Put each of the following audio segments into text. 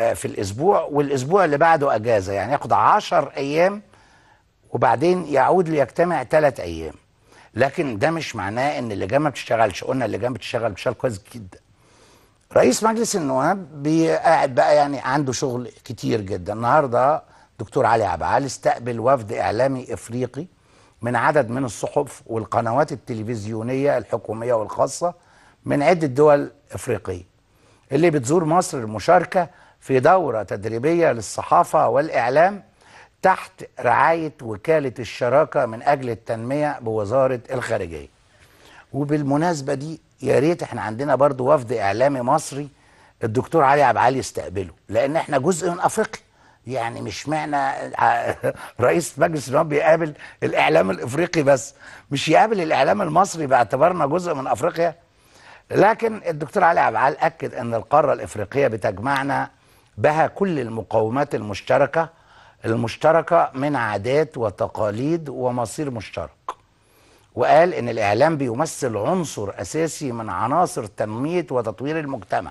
آه، في الاسبوع والاسبوع اللي بعده اجازه يعني ياخد 10 ايام وبعدين يعود ليجتمع ثلاث ايام لكن ده مش معناه ان اللجان ما بتشتغلش قلنا اللجان بتشتغل بشكل كويس جدا رئيس مجلس النواب قاعد بقى يعني عنده شغل كتير جدا النهارده دكتور علي عبعال استقبل وفد اعلامي افريقي من عدد من الصحف والقنوات التلفزيونيه الحكوميه والخاصه من عده دول افريقيه اللي بتزور مصر مشاركه في دورة تدريبية للصحافة والإعلام تحت رعاية وكالة الشراكة من أجل التنمية بوزارة الخارجية وبالمناسبة دي يا ريت احنا عندنا برضو وفد إعلامي مصري الدكتور علي عبد العالي يستقبله لأن احنا جزء من أفريقيا يعني مش معنى رئيس مجلس النواب بيقابل الإعلام الإفريقي بس مش يقابل الإعلام المصري باعتبارنا جزء من أفريقيا لكن الدكتور علي عبد العال أكد أن القارة الإفريقية بتجمعنا بها كل المقومات المشتركة المشتركة من عادات وتقاليد ومصير مشترك وقال إن الإعلام بيمثل عنصر أساسي من عناصر تنمية وتطوير المجتمع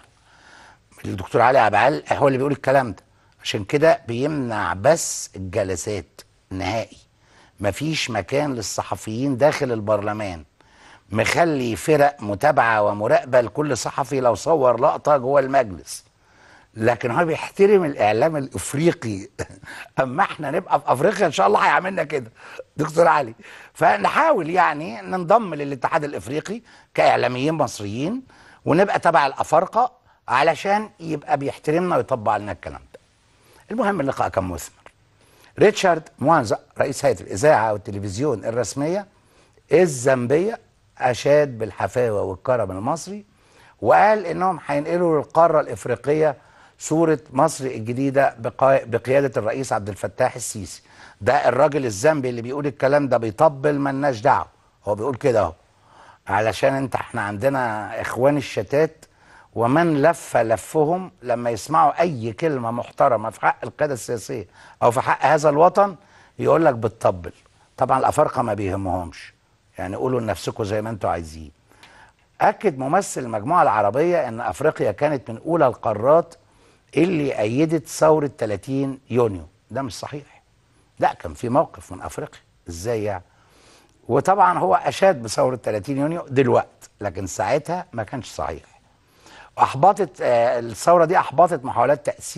الدكتور علي عبعال هو اللي بيقول الكلام ده عشان كده بيمنع بس الجلسات نهائي مفيش مكان للصحفيين داخل البرلمان مخلي فرق متابعه ومراقبه لكل صحفي لو صور لقطه جوه المجلس لكن هو بيحترم الاعلام الافريقي اما احنا نبقى في افريقيا ان شاء الله هيعملنا كده دكتور علي فنحاول يعني ننضم للاتحاد الافريقي كاعلاميين مصريين ونبقى تبع الافارقه علشان يبقى بيحترمنا ويطبق علينا الكلام ده المهم اللقاء كان مثمر ريتشارد موانزا رئيس هيئه الاذاعه والتلفزيون الرسميه الزامبيه اشاد بالحفاوه والكرم المصري وقال انهم هينقلوا للقاره الافريقيه صورة مصر الجديدة بقيادة الرئيس عبد الفتاح السيسي ده الراجل الذنبي اللي بيقول الكلام ده بيطبل مالناش دعوة هو بيقول كده اهو علشان انت احنا عندنا اخوان الشتات ومن لف لفهم لما يسمعوا اي كلمة محترمة في حق القيادة السياسية او في حق هذا الوطن يقول لك بتطبل طبعا الافارقة ما بيهمهمش يعني قولوا لنفسكم زي ما انتوا عايزين اكد ممثل المجموعة العربية ان افريقيا كانت من اولى القارات اللي أيدت ثورة 30 يونيو ده مش صحيح لا كان في موقف من أفريقيا إزاي يعني وطبعا هو أشاد بثورة 30 يونيو دلوقت لكن ساعتها ما كانش صحيح أحبطت آه، الثورة دي أحبطت محاولات تأسيس